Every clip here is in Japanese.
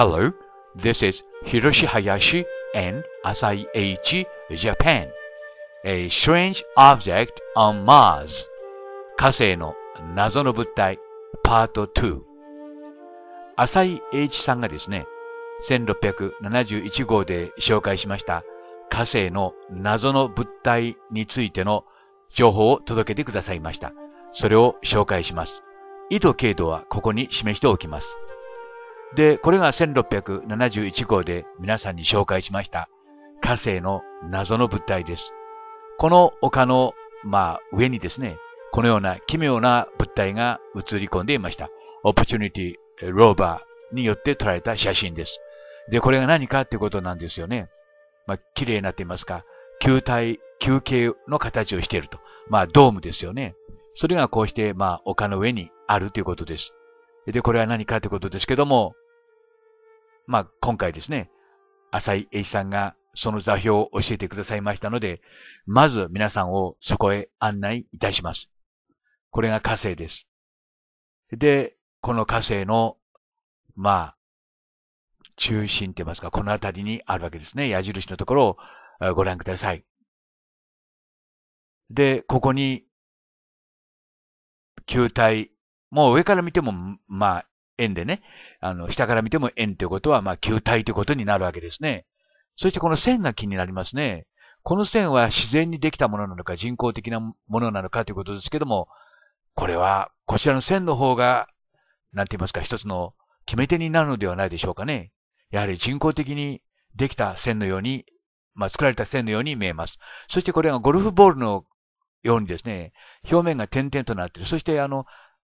Hello, this is Hiroshi Hayashi and Asai Eichi, Japan. A strange object on Mars. 火星の謎の物体、パート2。浅井英一さんがですね、1671号で紹介しました火星の謎の物体についての情報を届けてくださいました。それを紹介します。緯度経度はここに示しておきます。で、これが1671号で皆さんに紹介しました、火星の謎の物体です。この丘の、まあ、上にですね、このような奇妙な物体が映り込んでいました。オプチュニティローバーによって撮られた写真です。で、これが何かってことなんですよね。まあ、綺麗になっていますか、球体、球形の形をしていると。まあ、ドームですよね。それがこうして、まあ、丘の上にあるということです。で、これは何かということですけども、まあ、今回ですね、浅井英一さんがその座標を教えてくださいましたので、まず皆さんをそこへ案内いたします。これが火星です。で、この火星の、まあ、中心って言いますか、この辺りにあるわけですね。矢印のところをご覧ください。で、ここに、球体、もう上から見ても、まあ、円でね、あの、下から見ても円ということは、まあ、球体ということになるわけですね。そしてこの線が気になりますね。この線は自然にできたものなのか人工的なものなのかということですけども、これは、こちらの線の方が、なんて言いますか、一つの決め手になるのではないでしょうかね。やはり人工的にできた線のように、まあ、作られた線のように見えます。そしてこれがゴルフボールのようにですね、表面が点々となっている。そしてあの、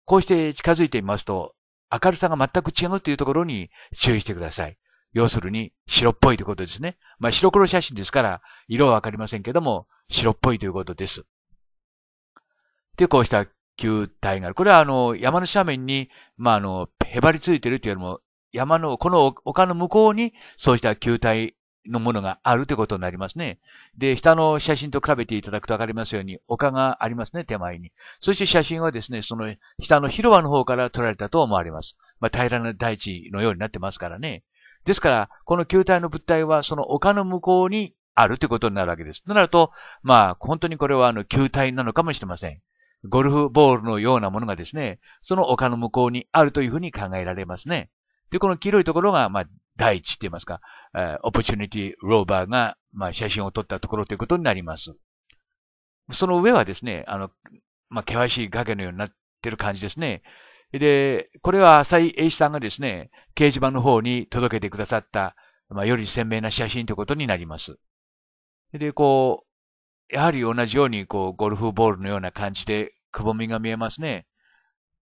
こうして近づいてみますと、明るさが全く違うというところに注意してください。要するに白っぽいということですね。まあ白黒写真ですから色はわかりませんけども白っぽいということです。で、こうした球体がある。これはあの山の斜面に、まああの、へばりついてるというよりも山の、この丘の向こうにそうした球体のものがあるということになりますね。で、下の写真と比べていただくとわかりますように、丘がありますね、手前に。そして写真はですね、その下の広場の方から撮られたと思われます。まあ、平らな大地のようになってますからね。ですから、この球体の物体はその丘の向こうにあるということになるわけです。となると、まあ、本当にこれはあの球体なのかもしれません。ゴルフボールのようなものがですね、その丘の向こうにあるというふうに考えられますね。で、この黄色いところが、まあ、大地って言いますか、えー、オプチュニティローバーが、まあ、写真を撮ったところということになります。その上はですね、あの、まあ、険しい崖のようになってる感じですね。で、これは浅井英一さんがですね、掲示板の方に届けてくださった、まあ、より鮮明な写真ということになります。で、こう、やはり同じように、こう、ゴルフボールのような感じで、くぼみが見えますね。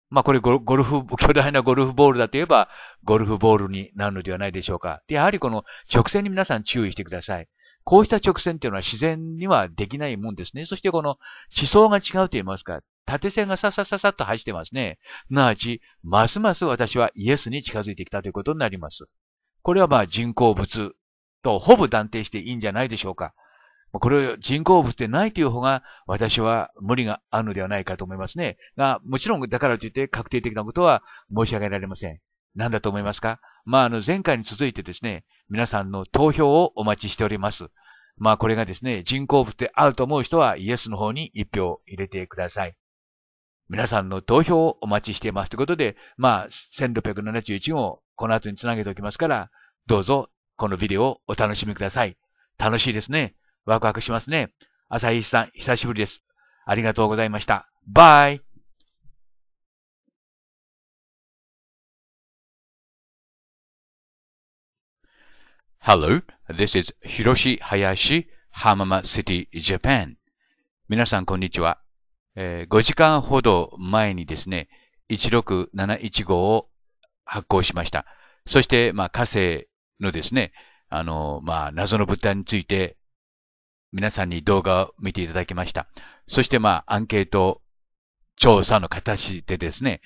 まあこれゴルフ、巨大なゴルフボールだと言えば、ゴルフボールになるのではないでしょうか。で、やはりこの直線に皆さん注意してください。こうした直線っていうのは自然にはできないもんですね。そしてこの地層が違うと言いますか、縦線がささささっと走ってますね。すなわち、ますます私はイエスに近づいてきたということになります。これはまあ人工物とほぼ断定していいんじゃないでしょうか。これを人工物でないという方が、私は無理があるのではないかと思いますね。が、もちろんだからといって確定的なことは申し上げられません。何だと思いますかまあ、あの、前回に続いてですね、皆さんの投票をお待ちしております。まあ、これがですね、人工物であると思う人はイエスの方に一票入れてください。皆さんの投票をお待ちしていますということで、まあ、1671号、この後につなげておきますから、どうぞこのビデオをお楽しみください。楽しいですね。ワクワクしますね。朝日さん、久しぶりです。ありがとうございました。バイ！Hello, this is Hiroshi Hayashi, Hamama City, Japan. 皆さん、こんにちは。えー、5時間ほど前にですね、16715を発行しました。そして、まあ、火星のですね、あの、まあ、謎の物体について皆さんに動画を見ていただきました。そしてまあアンケート調査の形でですね、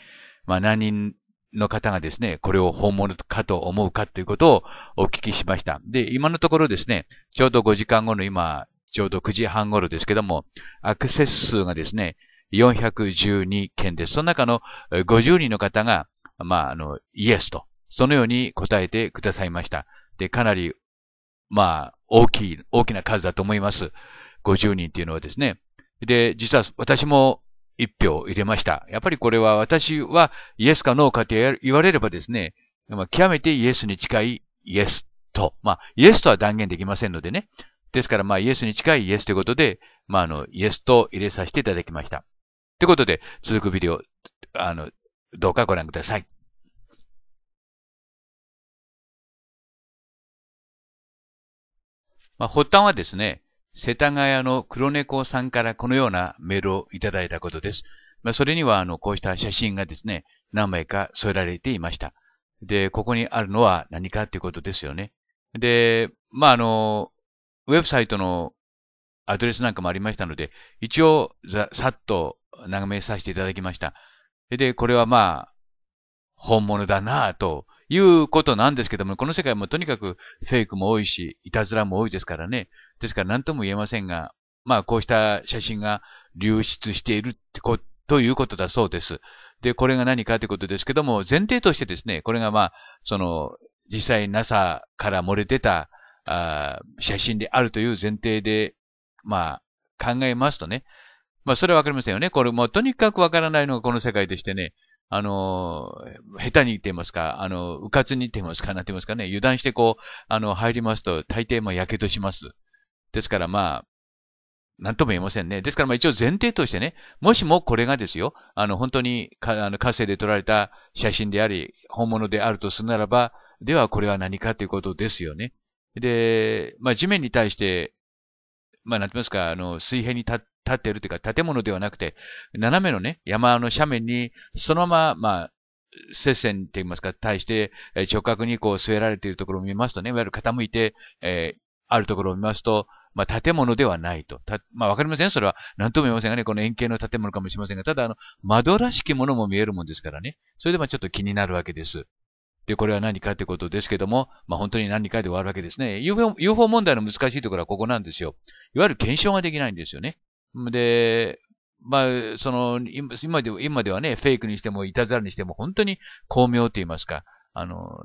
まあ何人の方がですね、これを本物かと思うかということをお聞きしました。で、今のところですね、ちょうど5時間後の今、ちょうど9時半頃ですけども、アクセス数がですね、412件です。その中の50人の方が、まあ、あの、イエスと、そのように答えてくださいました。で、かなり、まあ、大きい、大きな数だと思います。50人っていうのはですね。で、実は私も一票入れました。やっぱりこれは私はイエスかノーかって言われればですね、極めてイエスに近いイエスと、まあ、イエスとは断言できませんのでね。ですから、まあ、イエスに近いイエスということで、まあ、あの、イエスと入れさせていただきました。ということで、続くビデオ、あの、どうかご覧ください。まあ、発端はですね、世田谷の黒猫さんからこのようなメールをいただいたことです。まあ、それには、あの、こうした写真がですね、何枚か添えられていました。で、ここにあるのは何かっていうことですよね。で、まあ、あの、ウェブサイトのアドレスなんかもありましたので、一応、さっと眺めさせていただきました。で、これはまあ、本物だなぁということなんですけども、この世界もとにかくフェイクも多いし、いたずらも多いですからね。ですから何とも言えませんが、まあこうした写真が流出しているってこと、いうことだそうです。で、これが何かということですけども、前提としてですね、これがまあ、その、実際 NASA から漏れ出たあ写真であるという前提で、まあ、考えますとね、まあ、それはわかりませんよね。これもとにかくわからないのがこの世界でしてね、あの、下手に言ってますか、あの、うかつに言ってますか、なんて言いますかね、油断してこう、あの、入りますと、大抵、ま火傷けします。ですから、まあ、なんとも言えませんね。ですから、まあ一応前提としてね、もしもこれがですよ、あの本当にかあの火星で撮られた写真であり、本物であるとするならば、ではこれは何かということですよね。で、まあ地面に対して、まあなんて言いますか、あの水平に立っ立ってるというか、建物ではなくて、斜めのね、山の斜面に、そのまま、まあ、接線って言いますか、対して、直角にこう据えられているところを見ますとね、いわゆる傾いて、えー、あるところを見ますと、まあ、建物ではないと。たまあ、わかりませんそれは、なんとも言いませんがね、この円形の建物かもしれませんが、ただ、あの、窓らしきものも見えるもんですからね。それで、まあ、ちょっと気になるわけです。で、これは何かってことですけども、まあ、本当に何かで終わるわけですね。UFO, UFO 問題の難しいところはここなんですよ。いわゆる検証ができないんですよね。で、まあ、その、今で今ではね、フェイクにしても、いたずらにしても、本当に巧妙と言いますか、あの、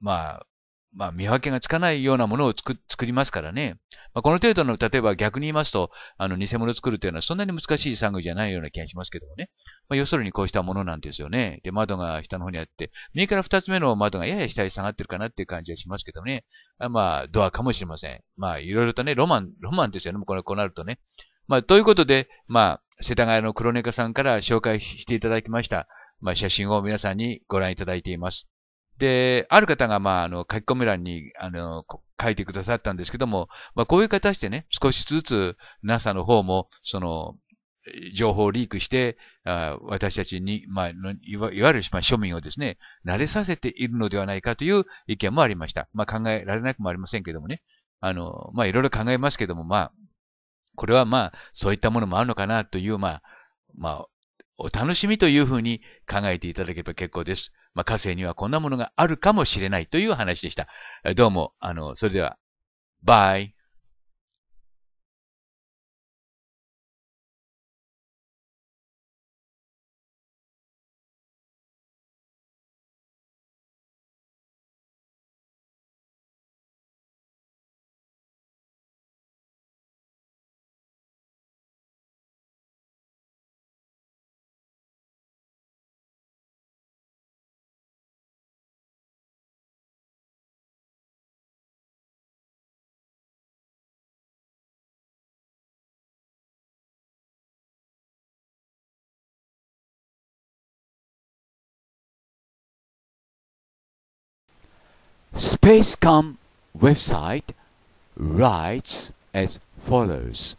まあ、まあ、見分けがつかないようなものを作作りますからね。まあ、この程度の、例えば逆に言いますと、あの、偽物を作るというのはそんなに難しい作業じゃないような気がしますけどもね。まあ、要するにこうしたものなんですよね。で、窓が下の方にあって、右から二つ目の窓がやや下に下がってるかなっていう感じはしますけどね。まあ、ドアかもしれません。まあ、いろいろとね、ロマン、ロマンですよね。これ、こうなるとね。まあ、ということで、まあ、世田谷の黒猫さんから紹介していただきました、まあ、写真を皆さんにご覧いただいています。で、ある方が、まあ、あの、書き込み欄に、あの、書いてくださったんですけども、まあ、こういう形でね、少しずつ NASA の方も、その、情報をリークして、あ私たちに、まあ、いわゆる、まあ、庶民をですね、慣れさせているのではないかという意見もありました。まあ、考えられなくもありませんけどもね。あの、まあ、いろいろ考えますけども、まあ、これはまあ、そういったものもあるのかなという、まあ、まあ、お楽しみというふうに考えていただければ結構です。まあ、火星にはこんなものがあるかもしれないという話でした。どうも、あの、それでは、バイ。Spacecom website writes as follows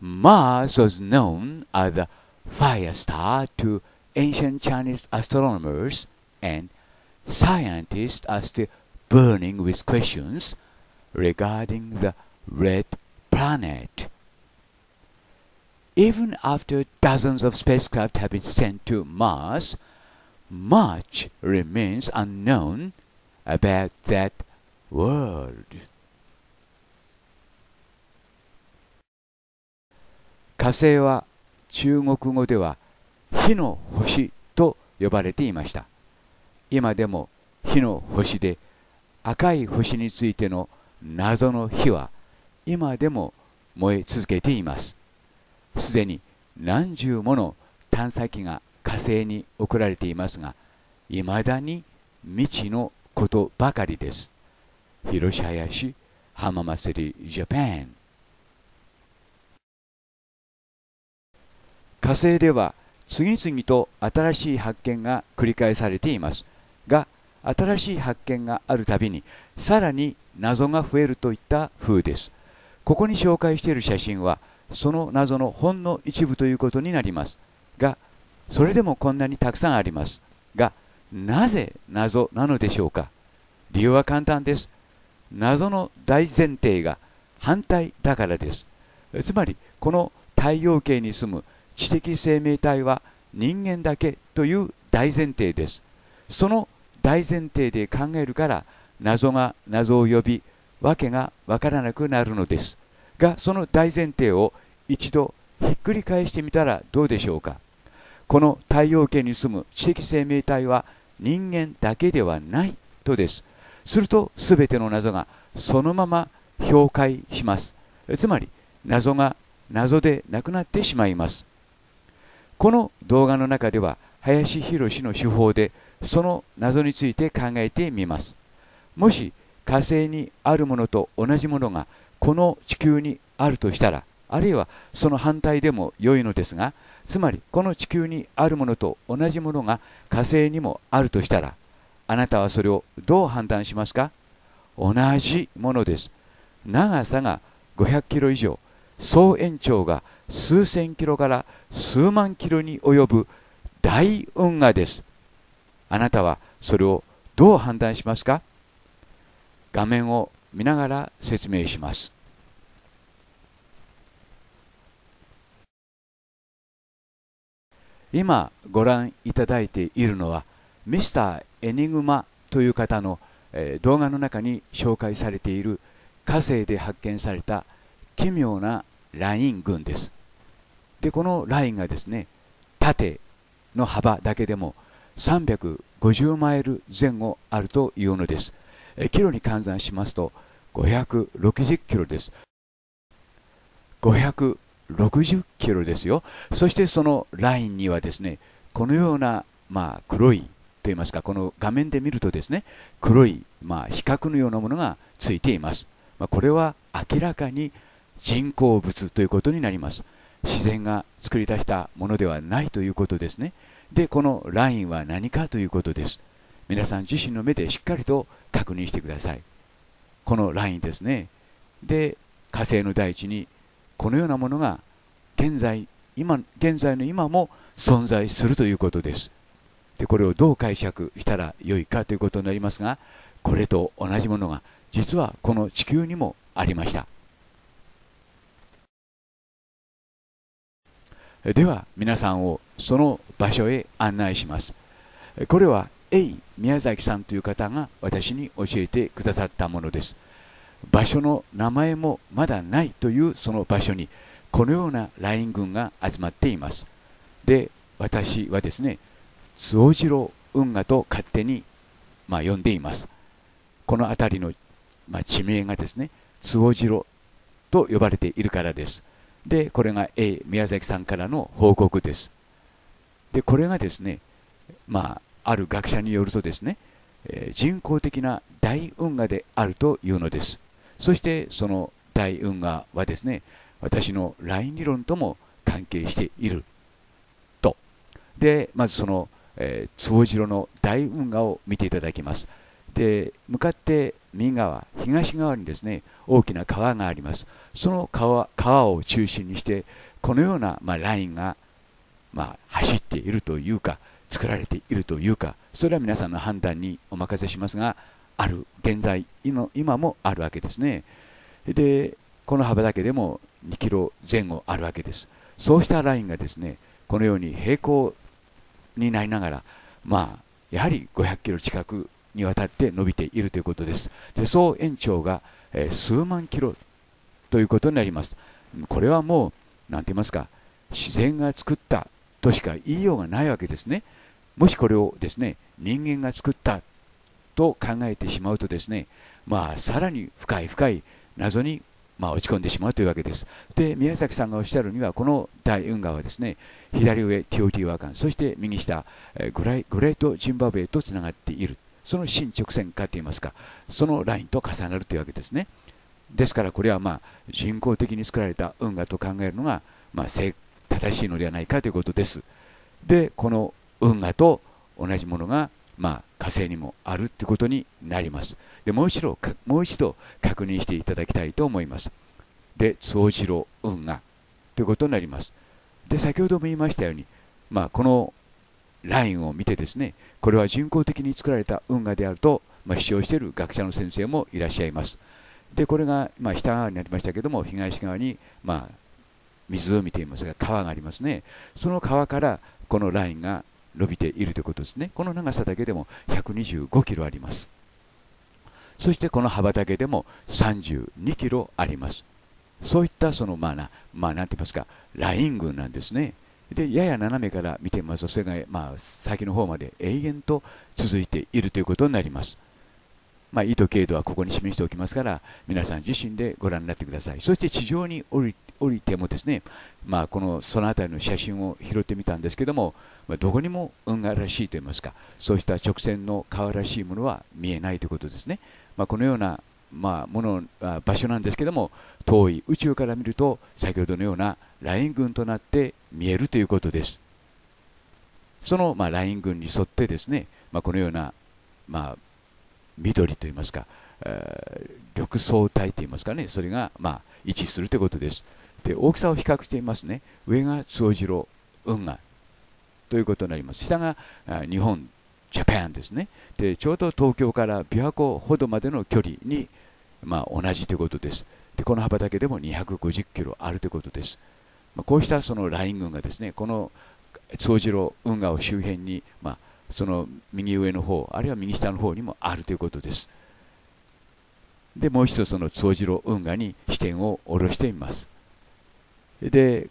Mars was known as the fire star to ancient Chinese astronomers, and scientists are still burning with questions regarding the red planet. Even after dozens of spacecraft have been sent to Mars, much remains unknown about that world. 火星は中国語では火の星と呼ばれていました今でも火の星で赤い星についての謎の火は今でも燃え続けていますすでに何十もの探査機が火星に送られていますが、未だに未知のことばかりです。広林浜祭りジャパン火星では次々と新しい発見が繰り返されていますが新しい発見があるたびにさらに謎が増えるといった風ですここに紹介している写真はその謎のほんの一部ということになりますがそれでもこんなにたくさんありますがなぜ謎なのでしょうか理由は簡単です謎の大前提が反対だからですつまりこの太陽系に住む知的生命体は人間だけという大前提ですその大前提で考えるから謎が謎を呼び訳が分からなくなるのですがその大前提を一度ひっくり返してみたらどうでしょうかこの太陽系に住む知的生命体は人間だけではないとですすると全ての謎がそのまま氷解しますつまり謎が謎でなくなってしまいますこの動画の中では林博の手法でその謎について考えてみますもし火星にあるものと同じものがこの地球にあるとしたらあるいはその反対でも良いのですがつまりこの地球にあるものと同じものが火星にもあるとしたらあなたはそれをどう判断しますか同じものです長さが500キロ以上総延長が数千キロから数万キロに及ぶ大運河ですあなたはそれをどう判断しますか画面を見ながら説明します今ご覧いただいているのはミスターエニグマという方の、えー、動画の中に紹介されている火星で発見された奇妙なライン群ですでこのラインがですね縦の幅だけでも350マイル前後あるというのです、えー、キロに換算しますと560キロです60キロですよそしてそのラインにはですねこのような、まあ、黒いといいますかこの画面で見るとですね黒い、まあ、比較のようなものがついています、まあ、これは明らかに人工物ということになります自然が作り出したものではないということですねでこのラインは何かということです皆さん自身の目でしっかりと確認してくださいこのラインですねで火星の大地にこのようなものが現在今現在の今も存在するということですでこれをどう解釈したらよいかということになりますがこれと同じものが実はこの地球にもありましたでは皆さんをその場所へ案内しますこれは A 宮崎さんという方が私に教えてくださったものです場所の名前もまだないというその場所にこのようなライン軍が集まっていますで私はですね坪次郎運河と勝手に、まあ、呼んでいますこの辺りの、まあ、地名がですね坪城と呼ばれているからですでこれが A 宮崎さんからの報告ですでこれがですねまあある学者によるとですね、え人工的な大運河であるというのですそしてその大運河はですね私のライン理論とも関係しているとでまずその、えー、坪城の大運河を見ていただきますで向かって右側東側にですね大きな川がありますその川川を中心にしてこのような、まあ、ラインが、まあ、走っているというか作られているというかそれは皆さんの判断にお任せしますがある現在今もあるわけですねでこの幅だけでも2キロ前後あるわけですそうしたラインがですねこのように平行になりながらまあやはり500キロ近くにわたって伸びているということですで総延長が、え数万キロということになりますこれはもう何て言いますか自然が作ったとしか言いようがないわけですねもしこれをですね人間が作ったと考えてしまうとですね、まあ、さらに深い深い謎に、まあ、落ち込んでしまうというわけです。で、宮崎さんがおっしゃるには、この大運河はですね、左上、TOT ワーカン、そして右下、グレグレートジンバブエとつながっている。その新直線化といいますか、そのラインと重なるというわけですね。ですから、これはまあ人工的に作られた運河と考えるのが、まあ、正しいのではないかということです。で、この運河と同じものがまあ、火星にもあるってことになります。でもう一度もう一度確認していただきたいと思います。で、総次郎運河ということになります。で、先ほども言いましたように、まあ、このラインを見てですね、これは人工的に作られた運河であると、まあ、主張している学者の先生もいらっしゃいます。で、これが、まあ、下側になりましたけども、東側に、まあ、湖といいますが川がありますね。その川からこのラインが伸びているということですねこの長さだけでも125キロありますそしてこの幅だけでも32キロありますそういったそのまあな、まあ、なんて言いますかライン群なんですねでやや斜めから見てみますとそれが、まあ、先の方まで永遠と続いているということになりますまあ、緯度、経度はここに示しておきますから皆さん自身でご覧になってくださいそして地上に降り降りてもですね、まあ、このその辺りの写真を拾ってみたんですけども、まあ、どこにも運河らしいといいますかそうした直線の川らしいものは見えないということですね、まあ、このような、まあ、ものあ場所なんですけども遠い宇宙から見ると先ほどのようなライン群となって見えるということですその、まライン群に沿ってですね、まこのような、ま緑といいますか、えー、緑藻帯といいますかねそれが、まあ、位置するということです。で大きさを比較してみますね上が総次郎運河ということになります下が日本ジャパンですねでちょうど東京から琵琶湖ほどまでの距離に、まあ、同じということですでこの幅だけでも250キロあるということです、まあ、こうしたそのライン群がですねこの総次郎運河を周辺に、まあ、その右上の方あるいは右下の方にもあるということですでもう一度その総次郎運河に視点を下ろしてみますで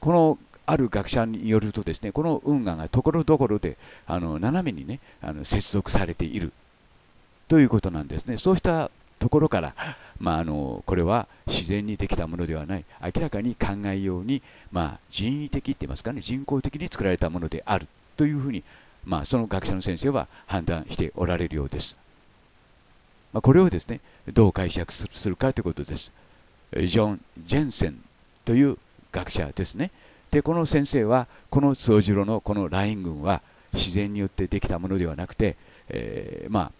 このある学者によるとですねこの運河がところどころであの斜めにねあの接続されているということなんですねそうしたところから、まあ、あのこれは自然にできたものではない明らかに考えように、まあ、人為的って言いますかね人工的に作られたものであるというふうに、まあ、その学者の先生は判断しておられるようです、まあ、これをですねどう解釈するかということですジョン・ジェンセンという学者ですね。でこの先生はこの宗次郎のこのライン群は自然によってできたものではなくて、えー、ま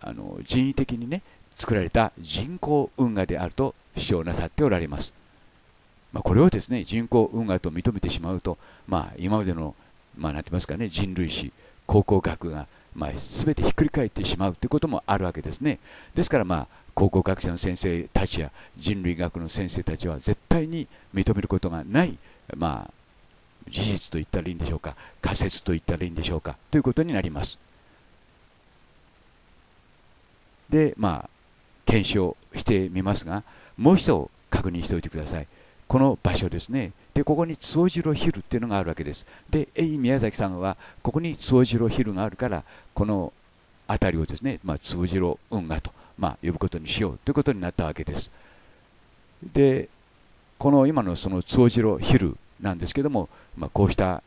あ、あの人為的にね作られた人工運河であると主張なさっておられます。まあ、これをですね人工運河と認めてしまうと、まあ、今までの、まあ、て言いますかね人類史考古学が、まあ、全てひっくり返ってしまうということもあるわけですね。ですから、まあ考古学者の先生たちや人類学の先生たちは絶対に認めることがない、まあ、事実と言ったらいいんでしょうか仮説と言ったらいいんでしょうかということになります。で、まあ、検証してみますがもう一度確認しておいてください。この場所ですね。で、ここに坪城ヒルっていうのがあるわけです。で、エイ宮崎さんは、ここに坪城ヒルがあるから、この辺りをですね、まあ、坪運河とまあ、呼ぶことにしようということになったわけです。でこの今のその通ヒ昼なんですけども、まあ、こうした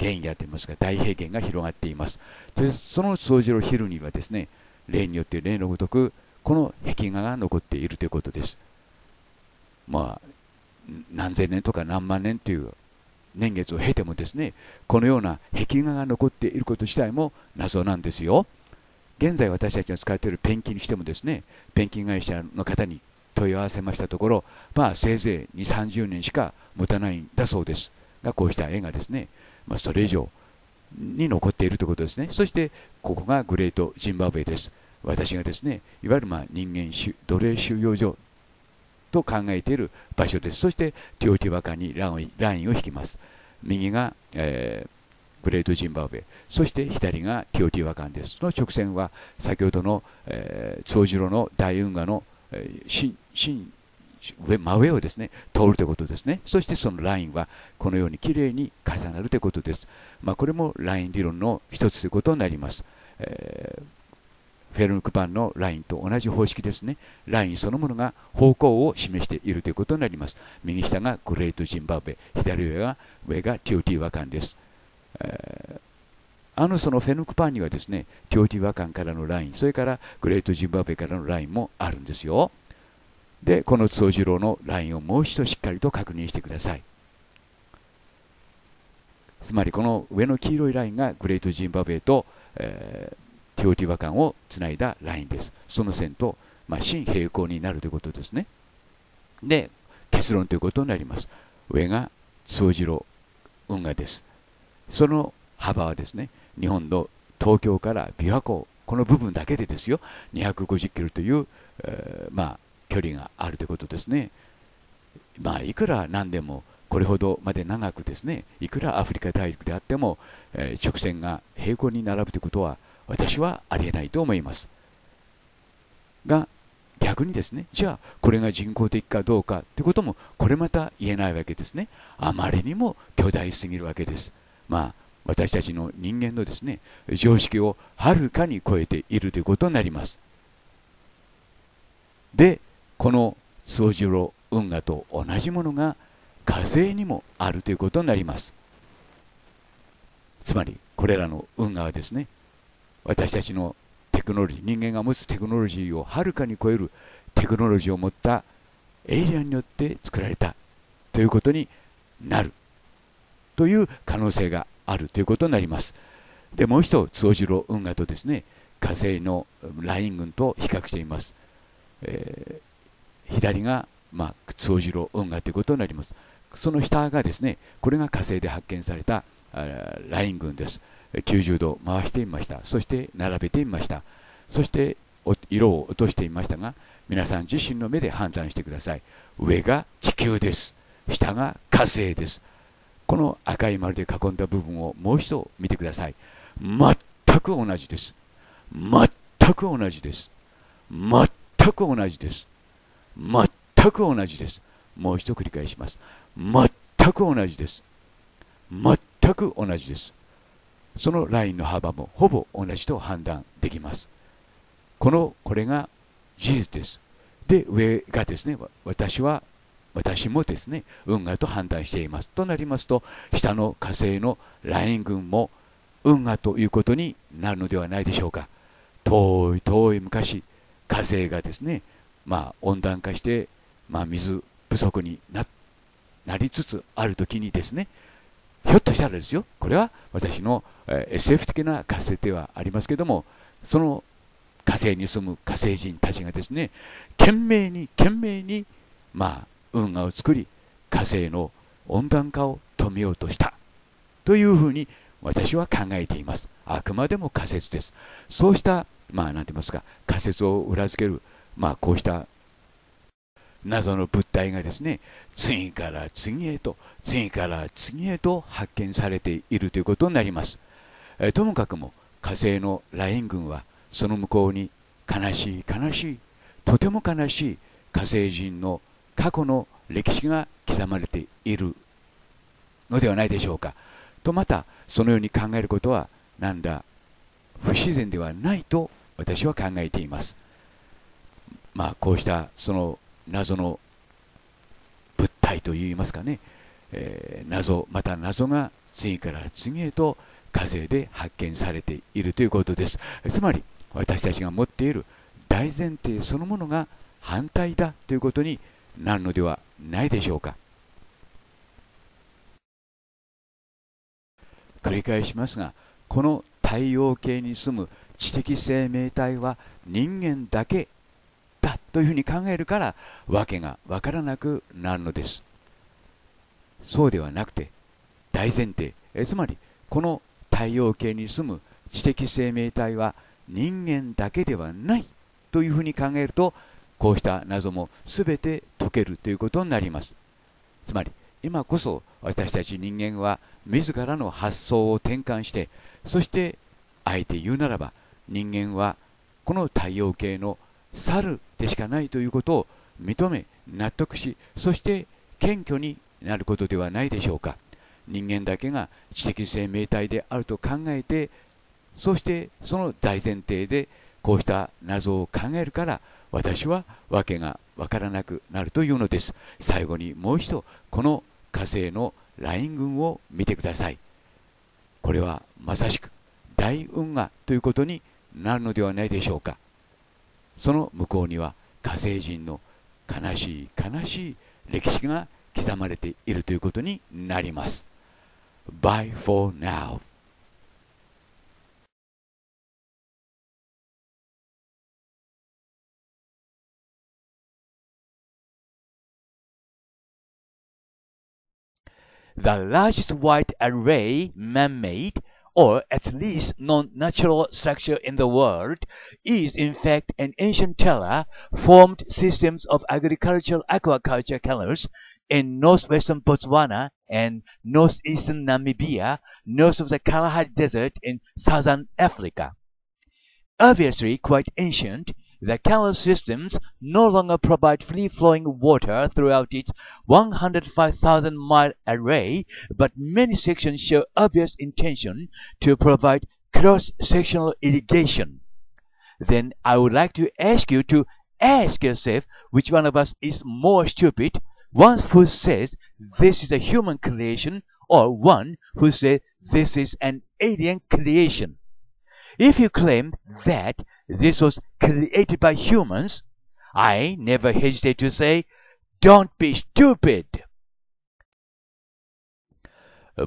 原野といいますか大平原が広がっています。でその通ヒ昼にはですね例によって例のごとくこの壁画が残っているということです。まあ何千年とか何万年という年月を経てもですねこのような壁画が残っていること自体も謎なんですよ。現在私たちが使っているペンキにしてもですねペンキ会社の方に問い合わせましたところ、まあ、せいぜい2 3 0年しか持たないんだそうですがこうした絵がですね、まあ、それ以上に残っているということですねそしてここがグレートジンバブエです私がですねいわゆるま人間奴隷収容所と考えている場所ですそしてティオティワカにラインを引きます右が、えーグレートジンバブエそして左がティオティワカンですその直線は先ほどの、えー、長次郎の大運河の、えー、新新上真上をですね通るということですねそしてそのラインはこのようにきれいに重なるということです、まあ、これもライン理論の一つということになります、えー、フェルムクンのラインと同じ方式ですねラインそのものが方向を示しているということになります右下がグレートジンバブエ左上が上がティワカンですえあのそのフェヌクパンにはですねティオティワカンからのラインそれからグレートジンバブエからのラインもあるんですよでこの宗次郎のラインをもう一度しっかりと確認してくださいつまりこの上の黄色いラインがグレートジンバブエと、えー、ティオティワカンをつないだラインですその線と、まあ、新平行になるということですねで結論ということになります上が宗次郎運河ですその幅はですね日本の東京から琵琶湖この部分だけでですよ250キロという、えー、まあ、距離があるということですね。まあ、いくら何でもこれほどまで長くですねいくらアフリカ大陸であっても、えー、直線が平行に並ぶということは私はありえないと思います。が逆にですねじゃあこれが人工的かどうかということもこれまた言えないわけですねあまりにも巨大すぎるわけです。まあ、私たちの人間のですね常識をはるかに超えているということになります。でこの宗十郎運河と同じものが火星にもあるということになります。つまりこれらの運河はですね私たちのテクノロジー人間が持つテクノロジーをはるかに超えるテクノロジーを持ったエイリアンによって作られたということになるという可能性があるということになります。でもう一つ、総次郎運河とですね火星のライン群と比較しています。えー、左が、まあ、総次郎運河ということになります。その下がですねこれが火星で発見されたライン群です。90度回してみました。そして並べてみました。そして色を落としていましたが皆さん自身の目で判断してください上が地球です下が火星ですこの赤い丸で囲んだ部分をもう一度見てください全く同じです全く同じです全く同じです全く同じですもう一度繰り返します全く同じです全く同じですそのラインの幅もほぼ同じと判断できますこのこれが事実ですで上がですね私は私もですね運河と判断していますとなりますと下の火星のライン群も運河ということになるのではないでしょうか遠い遠い昔火星がですねまあ温暖化して、まあ、水不足にななりつつある時にですねひょっとしたらですよこれは私の、え SF 的な火星ではありますけどもその火星に住む火星人たちがですね懸命に懸命にまあ運河を作り火星の温暖化を止めようとしたというふうに私は考えていますあくまでも仮説ですそうしたまあ何て言いますか仮説を裏付けるまあこうした謎の物体がですね次から次へと次から次へと発見されているということになりますえともかくも火星のライン群はその向こうに悲しい悲しいとても悲しい火星人の過去の歴史が刻まれているのではないでしょうかとまたそのように考えることはなんだ不自然ではないと私は考えていますまあこうしたその謎の物体といいますかね、えー、謎また謎が次から次へと火星で発見されているということですつまり私たちが持っている大前提そのものが反対だということになるのではないでしょうか繰り返しますがこの太陽系に住む知的生命体は人間だけだというふうに考えるから訳が分からなくなるのですそうではなくて大前提えつまりこの太陽系に住む知的生命体は人間だけではないというふうに考えるとこうした謎も全て解けるということになりますつまり今こそ私たち人間は自らの発想を転換してそしてあえて言うならば人間はこの太陽系の猿でしかないということを認め納得しそして謙虚になることではないでしょうか人間だけが知的生命体であると考えてそしてその大前提でこうした謎を考えるから私は訳が分からなくなるというのです最後にもう一度この火星のライン群を見てくださいこれはまさしく大運河ということになるのではないでしょうかその向こうには火星人の悲しい悲しい歴史が刻まれているということになります Bye for now the largest white array man-made or at least non-natural structure in the world is in fact an ancient terra formed systems of agricultural aquaculture canals in northwestern Botswana and northeastern Namibia, north of the Kalahari Desert in southern Africa. Obviously quite ancient, the canal systems no longer provide free-flowing water throughout its 105,000-mile array, but many sections show obvious intention to provide cross-sectional irrigation. Then I would like to ask you to ask yourself which one of us is more stupid, one who says this is a human creation or one who says this is an alien creation. If you claim that this was created by humans, I never hesitate to say, don't be stupid!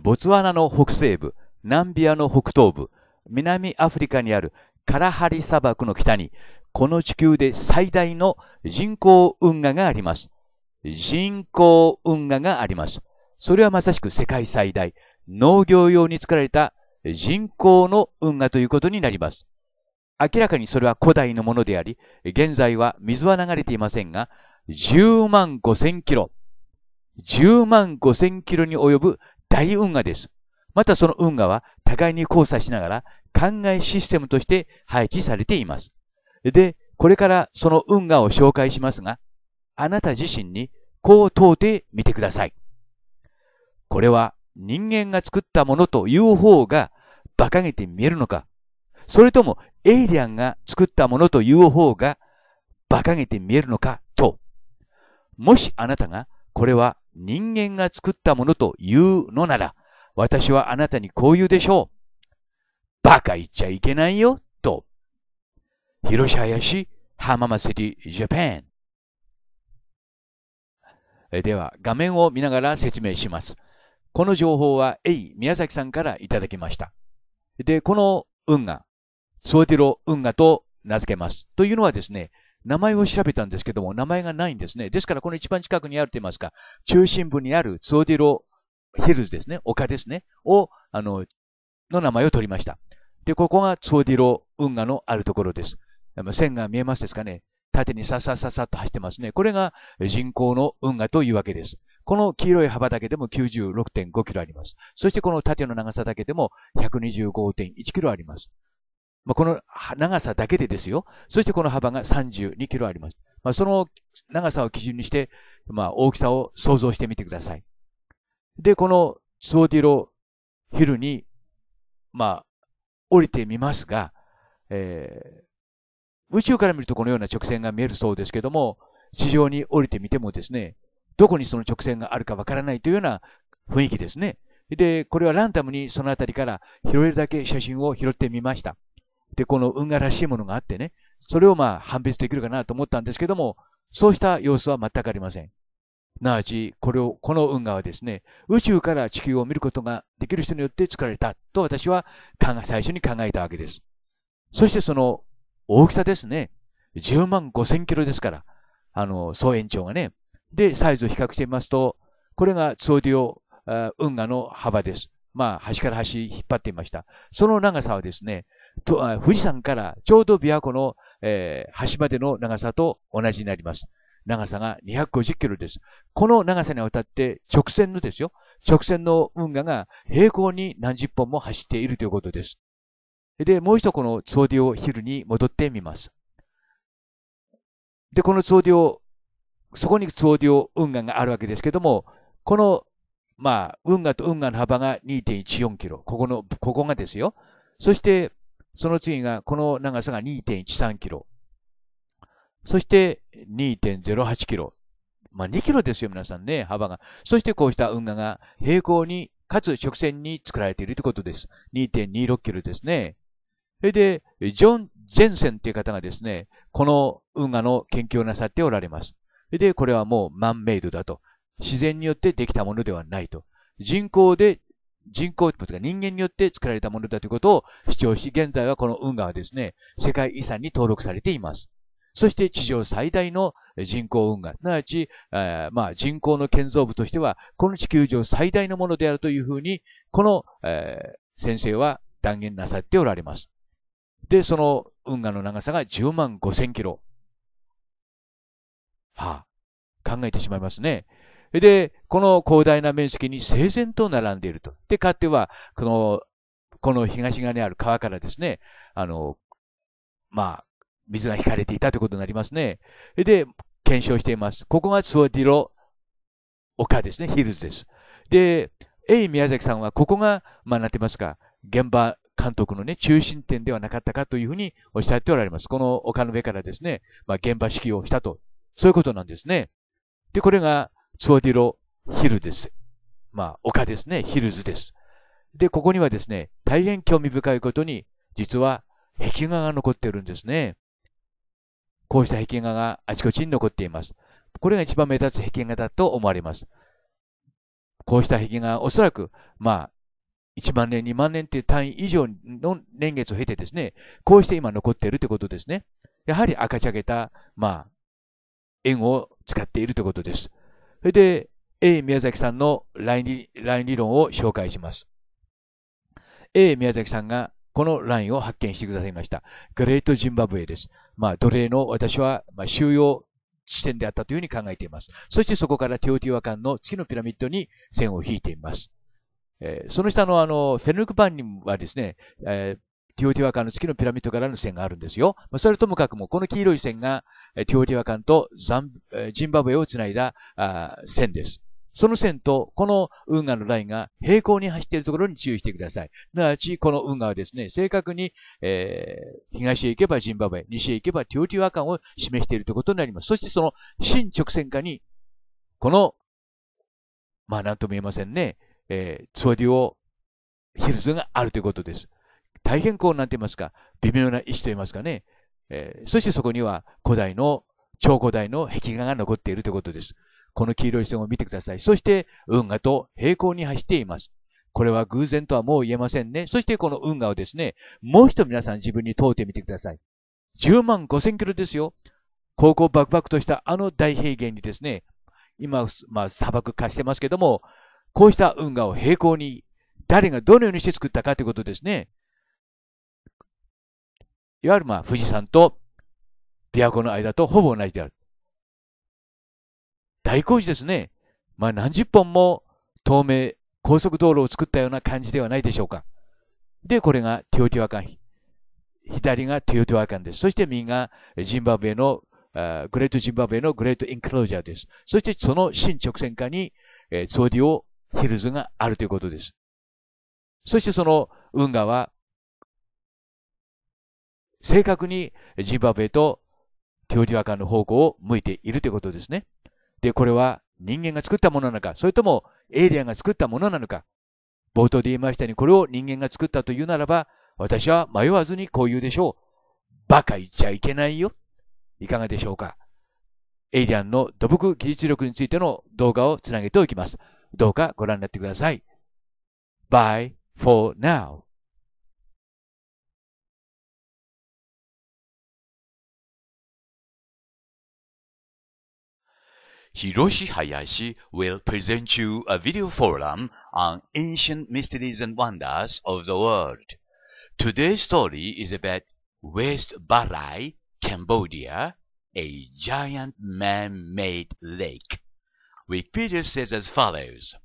ボツワナの北西部、ナンビアの北東部、南アフリカにあるカラハリ砂漠の北に、この地球で最大の人工運河があります。人工運河があります。それはまさしく世界最大、農業用に作られた人工の運河ということになります。明らかにそれは古代のものであり、現在は水は流れていませんが、10万5千キロ、10万5千キロに及ぶ大運河です。またその運河は互いに交差しながら灌漑システムとして配置されています。で、これからその運河を紹介しますが、あなた自身にこう問うてみてください。これは人間が作ったものという方が馬鹿げて見えるのか、それともエイリアンが作ったものという方が馬鹿げて見えるのかと。もしあなたがこれは人間が作ったものというのなら、私はあなたにこう言うでしょう。馬鹿言っちゃいけないよ、と。広島やし、浜松市ジャパン。では、画面を見ながら説明します。この情報は、エイ宮崎さんからいただきました。で、この運河、ソーディロ運河と名付けます。というのはですね、名前を調べたんですけども、名前がないんですね。ですから、この一番近くにあると言いますか、中心部にあるツオディロヒルズですね、丘ですね、を、あの、の名前を取りました。で、ここがツオディロ運河のあるところです。線が見えますですかね。縦にささささッと走ってますね。これが人工の運河というわけです。この黄色い幅だけでも96.5キロあります。そしてこの縦の長さだけでも125.1キロあります。まあ、この長さだけでですよ。そしてこの幅が32キロあります。まあ、その長さを基準にして、まあ、大きさを想像してみてください。で、このスウォディロヒルに、まあ、降りてみますが、えー、宇宙から見るとこのような直線が見えるそうですけども、地上に降りてみてもですね、どこにその直線があるかわからないというような雰囲気ですね。で、これはランダムにそのあたりから拾えるだけ写真を拾ってみました。で、この運河らしいものがあってね、それをまあ判別できるかなと思ったんですけども、そうした様子は全くありません。なわち、これを、この運河はですね、宇宙から地球を見ることができる人によって作られたと私は最初に考えたわけです。そしてその大きさですね、10万5千キロですから、あの、総延長がね。で、サイズを比較してみますと、これがツオディオ運河の幅です。まあ、端から端引っ張ってみました。その長さはですね、と富士山からちょうど琵琶湖の、えー、端までの長さと同じになります。長さが250キロです。この長さにわたって直線のですよ。直線の運河が平行に何十本も走っているということです。で、もう一度このツオディオヒルに戻ってみます。で、このツオディオ、そこにツオディオ運河があるわけですけども、この、まあ、運河と運河の幅が2.14キロ。ここの、ここがですよ。そして、その次が、この長さが2.13キロ。そして2.08キロ。まあ、2キロですよ、皆さんね、幅が。そしてこうした運河が平行に、かつ直線に作られているということです。2.26キロですね。それで、ジョン・ゼンセンという方がですね、この運河の研究をなさっておられます。それで、これはもうマンメイドだと。自然によってできたものではないと。人工で人工物が人間によって作られたものだということを主張し、現在はこの運河はですね、世界遺産に登録されています。そして地上最大の人工運河、すなわち、えー、まあ、人工の建造物としては、この地球上最大のものであるというふうに、この、えー、先生は断言なさっておられます。で、その運河の長さが10万5千キロ。はあ、考えてしまいますね。で、この広大な面積に整然と並んでいると。で、かっては、この、この東側にある川からですね、あの、まあ、水が引かれていたということになりますね。で、検証しています。ここがツオディロ丘ですね、ヒルズです。で、エイ宮崎さんはここが、まあ、なんて言いますか、現場監督のね、中心点ではなかったかというふうにおっしゃっておられます。この丘の上からですね、まあ、現場指揮をしたと。そういうことなんですね。で、これが、ソォディロヒルです。まあ、丘ですね。ヒルズです。で、ここにはですね、大変興味深いことに、実は壁画が残ってるんですね。こうした壁画があちこちに残っています。これが一番目立つ壁画だと思われます。こうした壁画はおそらく、まあ、1万年、2万年という単位以上の年月を経てですね、こうして今残っているということですね。やはり赤ちゃげた、まあ、円を使っているということです。それで、A 宮崎さんのライン理ライン理論を紹介します。A 宮崎さんがこのラインを発見してくださいました。グレートジンバブエです。まあ、奴隷の私は、まあ、収容地点であったというふうに考えています。そしてそこからテオティワカンの月のピラミッドに線を引いています。えー、その下のあの、フェルクパンにはですね、えー、ティオティワカンの月のピラミッドからの線があるんですよ。まあ、それともかくも、この黄色い線が、ティオティワカンとザンジンバブエをつないだ線です。その線と、この運河のラインが平行に走っているところに注意してください。すなわち、この運河はですね、正確に、えー、東へ行けばジンバブエ、西へ行けばティオティワカンを示しているということになります。そして、その、新直線下に、この、まあ、なんとも言えませんね、えー、ツオディオヒルズがあるということです。大変こう、なんて言いますか、微妙な石と言いますかね、えー、そしてそこには古代の、超古代の壁画が残っているということです。この黄色い線を見てください。そして、運河と平行に走っています。これは偶然とはもう言えませんね。そしてこの運河をですね、もう一度皆さん自分に通ってみてください。10万5千キロですよ。高校バクバクとしたあの大平原にですね、今、まあ、砂漠化してますけども、こうした運河を平行に誰がどのようにして作ったかということですね。いわゆるまあ富士山と琵琶湖の間とほぼ同じである。大工事ですね。まあ何十本も透明、高速道路を作ったような感じではないでしょうか。で、これがティオティワカン。左がティオティワカンです。そして右がジンバブエの、グレートジンバブエのグレートインクロージャーです。そしてその新直線下に、ソーディオヒルズがあるということです。そしてその運河は正確にジンバブエとテオティワカンの方向を向いているということですね。で、これは人間が作ったものなのか、それともエイリアンが作ったものなのか。冒頭で言いましたように、これを人間が作ったというならば、私は迷わずにこう言うでしょう。バカ言っちゃいけないよ。いかがでしょうか。エイリアンの土木技術力についての動画をつなげておきます。どうかご覧になってください。Bye for now. Hiroshi Hayashi will present you a video forum on ancient mysteries and wonders of the world. Today's story is about West Barai, Cambodia, a giant man-made lake. Wikipedia says as follows.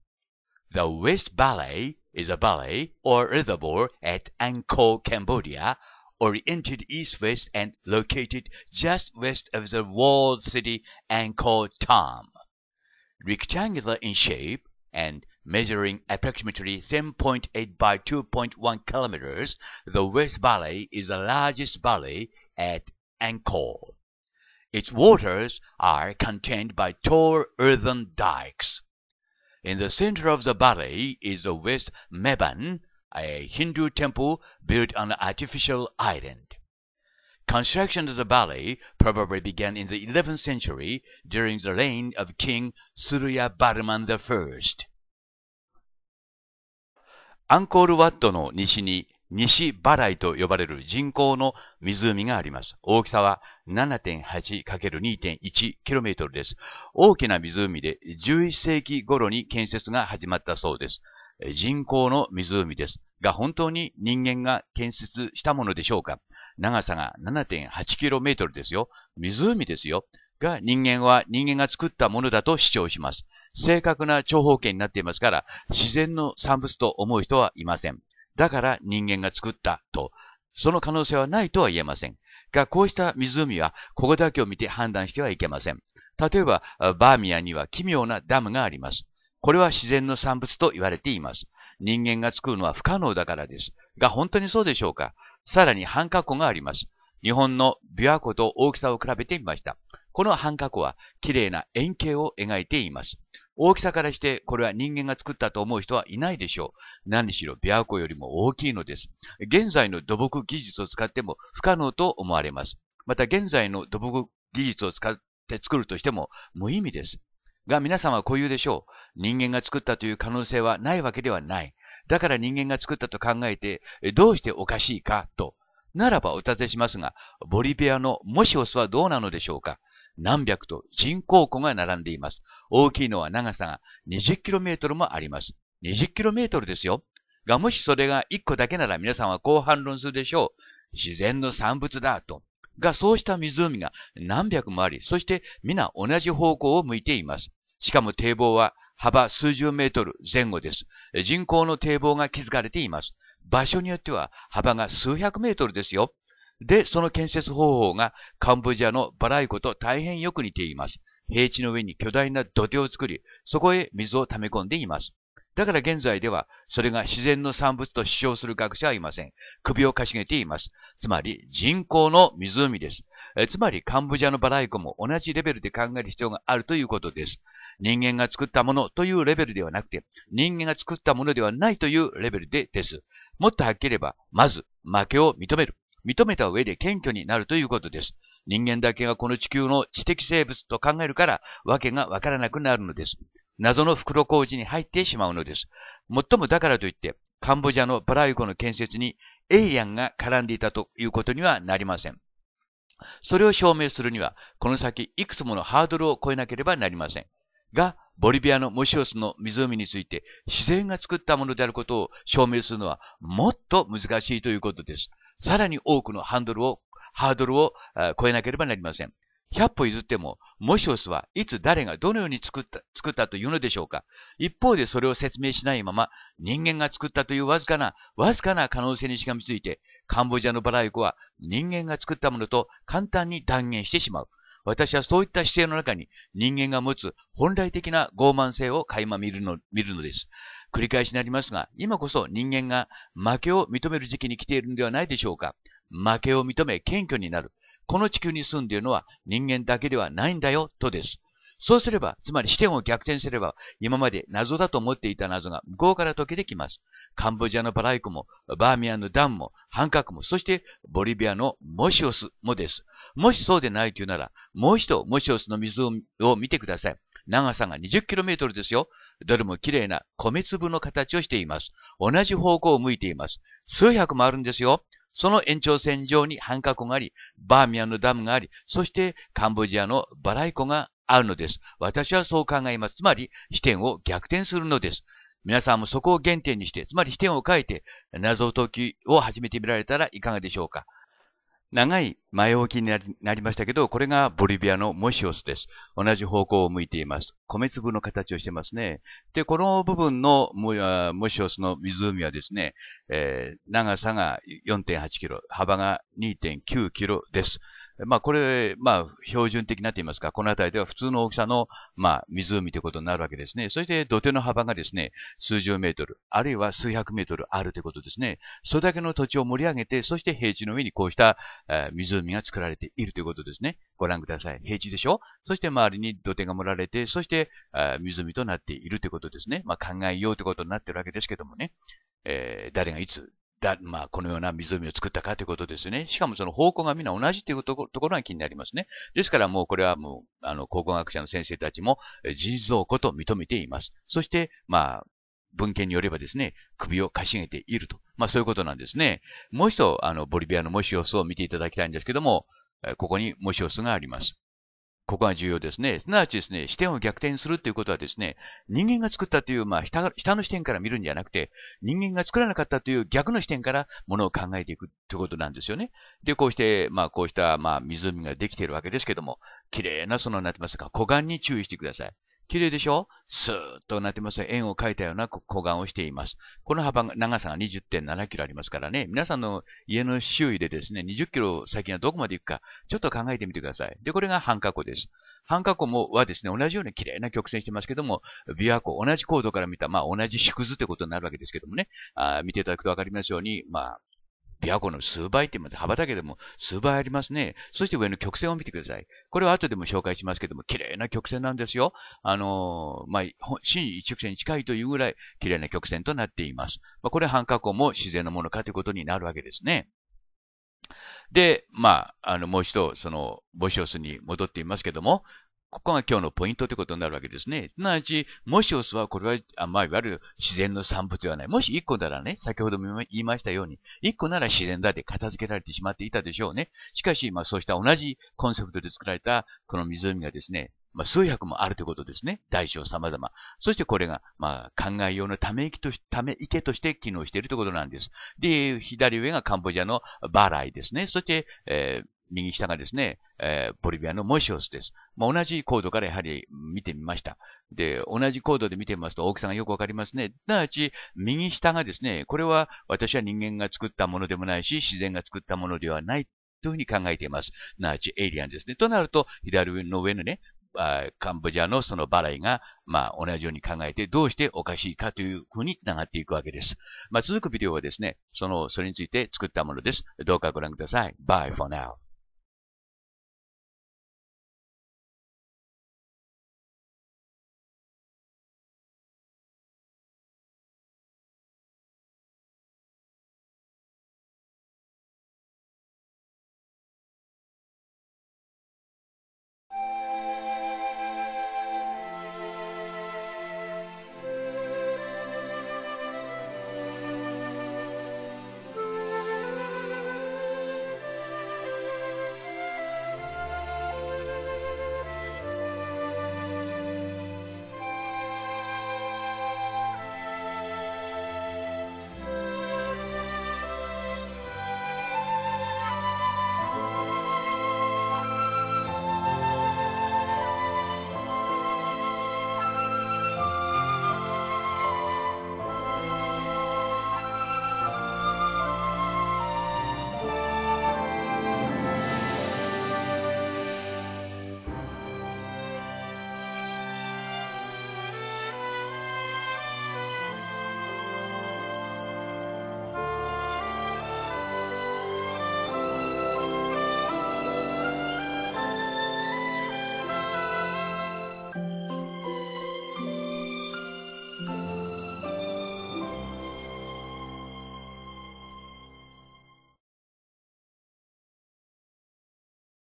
The West Ballet is a ballet or reservoir at Angkor, Cambodia, oriented east-west and located just west of the walled city Angkor Thom. Rectangular in shape and measuring approximately 10.8 by 2.1 kilometers, the West Valley is the largest valley at Angkor. Its waters are contained by tall earthen dikes. In the center of the valley is the West Meban, a Hindu temple built on an artificial island. Construction of the valley probably began in the 11th century during the reign of King Surya Barman I. アンコールワットの西に西バライと呼ばれる人工の湖があります。大きさは 7.8×2.1km です。大きな湖で11世紀頃に建設が始まったそうです。人工の湖です。が本当に人間が建設したものでしょうか長さが 7.8km ですよ。湖ですよ。が人間は人間が作ったものだと主張します。正確な長方形になっていますから、自然の産物と思う人はいません。だから人間が作ったと。その可能性はないとは言えません。が、こうした湖は、ここだけを見て判断してはいけません。例えば、バーミヤには奇妙なダムがあります。これは自然の産物と言われています。人間が作るのは不可能だからです。が本当にそうでしょうかさらに半角があります。日本の琵琶湖と大きさを比べてみました。この半角は綺麗な円形を描いています。大きさからしてこれは人間が作ったと思う人はいないでしょう。何しろ琵琶湖よりも大きいのです。現在の土木技術を使っても不可能と思われます。また現在の土木技術を使って作るとしても無意味です。が皆さんは固有でしょう。人間が作ったという可能性はないわけではない。だから人間が作ったと考えて、どうしておかしいかと。ならばお尋ねしますが、ボリビアのモシオスはどうなのでしょうか何百と人工湖が並んでいます。大きいのは長さが 20km もあります。20km ですよ。が、もしそれが1個だけなら皆さんはこう反論するでしょう。自然の産物だと。が、そうした湖が何百もあり、そして皆同じ方向を向いています。しかも堤防は幅数十メートル前後です。人工の堤防が築かれています。場所によっては幅が数百メートルですよ。で、その建設方法がカンボジアのバライコと大変よく似ています。平地の上に巨大な土手を作り、そこへ水を溜め込んでいます。だから現在では、それが自然の産物と主張する学者はいません。首をかしげています。つまり、人工の湖です。えつまり、カンボジアのバラエコも同じレベルで考える必要があるということです。人間が作ったものというレベルではなくて、人間が作ったものではないというレベルでです。もっとはっきり言えば、まず、負けを認める。認めた上で謙虚になるということです。人間だけがこの地球の知的生物と考えるから、わけがわからなくなるのです。謎の袋小路に入ってしまうのです。もっともだからといって、カンボジアのパラユコの建設にエイリアンが絡んでいたということにはなりません。それを証明するには、この先いくつものハードルを超えなければなりません。が、ボリビアのモシオスの湖について自然が作ったものであることを証明するのはもっと難しいということです。さらに多くのハンドルを、ハードルを超えなければなりません。100歩譲っても、モシオスはいつ誰がどのように作った、作ったというのでしょうか。一方でそれを説明しないまま、人間が作ったというわずかな、わずかな可能性にしがみついて、カンボジアのバラエコは人間が作ったものと簡単に断言してしまう。私はそういった姿勢の中に人間が持つ本来的な傲慢性を垣間見るの、見るのです。繰り返しになりますが、今こそ人間が負けを認める時期に来ているのではないでしょうか。負けを認め謙虚になる。この地球に住んでいるのは人間だけではないんだよ、とです。そうすれば、つまり視点を逆転すれば、今まで謎だと思っていた謎が向こうから解けてきます。カンボジアのバライコも、バーミヤンのダンも、ハンカクも、そしてボリビアのモシオスもです。もしそうでないというなら、もう一度モシオスの水を見てください。長さが 20km ですよ。どれも綺麗な米粒の形をしています。同じ方向を向いています。数百もあるんですよ。その延長線上にハンカ湖があり、バーミヤンのダムがあり、そしてカンボジアのバライ湖があるのです。私はそう考えます。つまり、視点を逆転するのです。皆さんもそこを原点にして、つまり視点を変えて、謎解きを始めてみられたらいかがでしょうか。長い前置きになりましたけど、これがボリビアのモシオスです。同じ方向を向いています。米粒の形をしてますね。で、この部分のモシオスの湖はですね、えー、長さが4.8キロ、幅が2.9キロです。まあこれ、まあ標準的なと言いますか、この辺りでは普通の大きさの、まあ湖ということになるわけですね。そして土手の幅がですね、数十メートル、あるいは数百メートルあるということですね。それだけの土地を盛り上げて、そして平地の上にこうした、えー、湖が作られているということですね。ご覧ください。平地でしょそして周りに土手が盛られて、そして、えー、湖となっているということですね。まあ考えようということになっているわけですけどもね。えー、誰がいつだ、まあ、このような湖を作ったかということですね。しかもその方向がみんな同じというところが気になりますね。ですからもうこれはもう、あの、考古学者の先生たちも事実像庫と認めています。そして、まあ、文献によればですね、首をかしげていると。まあそういうことなんですね。もう一度、あの、ボリビアのモシオスを見ていただきたいんですけども、ここにモシオスがあります。ここが重要ですね。すなわちですね、視点を逆転するということはですね、人間が作ったという、まあ下、下の視点から見るんじゃなくて、人間が作らなかったという逆の視点からものを考えていくということなんですよね。で、こうして、まあ、こうした、まあ、湖ができているわけですけども、綺麗な、その、なってますか、湖岸に注意してください。綺麗でしょスーッとなってます。円を描いたような湖岸をしています。この幅が、長さが20.7キロありますからね、皆さんの家の周囲でですね、20キロ先がどこまで行くか、ちょっと考えてみてください。で、これが半過去です。半過去もはですね、同じように綺麗な曲線してますけども、琵琶湖、同じ高度から見た、まあ同じ縮図ってことになるわけですけどもね、あ見ていただくとわかりますように、まあ、琵琶湖の数倍って言います。幅だけでも数倍ありますね。そして上の曲線を見てください。これは後でも紹介しますけども、綺麗な曲線なんですよ。あのー、まあ、真一直線に近いというぐらい綺麗な曲線となっています。まあ、これ半加工も自然のものかということになるわけですね。で、まあ、あの、もう一度、その、ボシオに戻っていますけども、ここが今日のポイントということになるわけですね。すなわち、もしオスは、これは、あまあ、いわゆる自然の産物ではない。もし1個ならね、先ほども言いましたように、1個なら自然だって片付けられてしまっていたでしょうね。しかし、まあ、そうした同じコンセプトで作られた、この湖がですね、まあ、数百もあるということですね。大小様々。そしてこれが、まあ、考え用のため池とし、ため池として機能しているということなんです。で、左上がカンボジアのバライですね。そして、えー右下がですね、えー、ボリビアのモシオスです。まあ、同じコードからやはり見てみました。で、同じコードで見てみますと大きさがよくわかりますね。すなわち、右下がですね、これは私は人間が作ったものでもないし、自然が作ったものではないというふうに考えています。すなわち、エイリアンですね。となると、左上の上のね、カンボジアのそのバライが、まあ、同じように考えてどうしておかしいかというふうにつながっていくわけです。まあ、続くビデオはですね、その、それについて作ったものです。どうかご覧ください。Bye for now.